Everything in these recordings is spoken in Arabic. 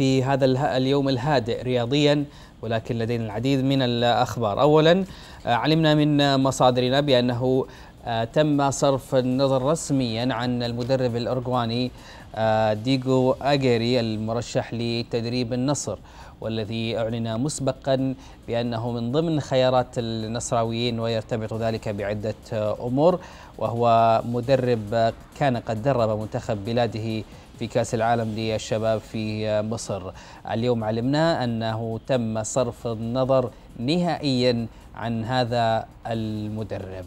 في هذا اليوم الهادئ رياضيا ولكن لدينا العديد من الأخبار أولا آه، علمنا من مصادرنا بأنه آه، تم صرف النظر رسميا عن المدرب الأرجواني آه، ديغو أجيري المرشح لتدريب النصر والذي أعلن مسبقا بأنه من ضمن خيارات النصراويين ويرتبط ذلك بعدة أمور وهو مدرب كان قد درب منتخب بلاده في كأس العالم للشباب في مصر اليوم علمنا أنه تم صرف النظر نهائيا عن هذا المدرب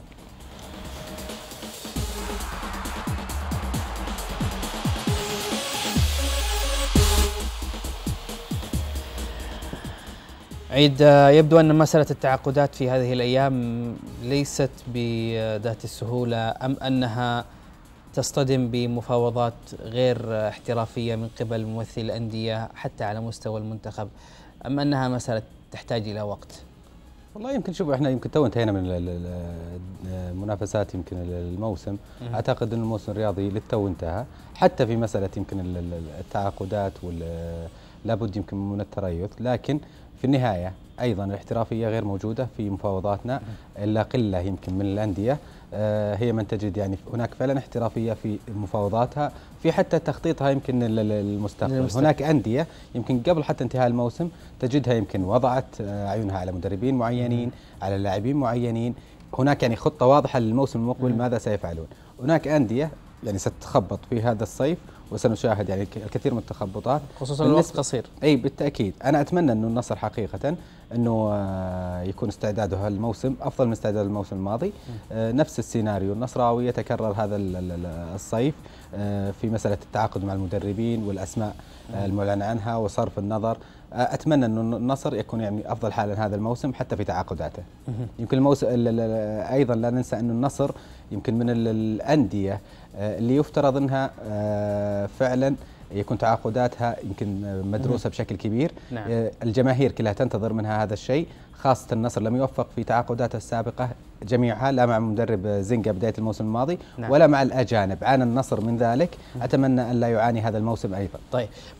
عيد يبدو أن مسألة التعاقدات في هذه الأيام ليست بذات السهولة أم أنها تصطدم بمفاوضات غير احترافية من قبل ممثلي الأندية حتى على مستوى المنتخب أم أنها مسألة تحتاج إلى وقت؟ والله يمكن شوف احنا يمكن تو انتهينا من المنافسات يمكن الموسم اعتقد ان الموسم الرياضي للتو انتهى حتى في مساله يمكن التعاقدات وال لابد يمكن من التريث لكن في النهايه ايضا الاحترافيه غير موجوده في مفاوضاتنا الا قله يمكن من الانديه آه، هي من تجد يعني هناك فعلا احترافيه في مفاوضاتها في حتى تخطيطها يمكن للمستقبل المستقبل. هناك انديه يمكن قبل حتى انتهاء الموسم تجدها يمكن وضعت آه، عيونها على مدربين معينين على لاعبين معينين هناك يعني خطه واضحه للموسم المقبل ماذا سيفعلون هناك انديه يعني ستتخبط في هذا الصيف وسنشاهد يعني الكثير من التخبطات خصوصا الوقت قصير اي بالتاكيد انا اتمنى انه النصر حقيقه انه آه، يكون استعداده هالموسم افضل من استعداد الموسم الماضي آه، نفس السيناريو النصراوي يتكرر هذا الصيف آه، في مساله التعاقد مع المدربين والاسماء المعلن عنها وصرف النظر اتمنى انه النصر يكون يعني افضل حالا هذا الموسم حتى في تعاقداته يمكن الموسم ايضا لا ننسى انه النصر يمكن من الانديه اللي يفترض انها فعلا يكون تعاقداتها يمكن مدروسه بشكل كبير نعم. آه، الجماهير كلها تنتظر منها هذا الشيء خاصه النصر لم يوفق في تعاقداته السابقه جميعها لا مع مدرب زنقه بدايه الموسم الماضي نعم. ولا مع الاجانب عانى النصر من ذلك اتمنى ان لا يعاني هذا الموسم ايضا طيب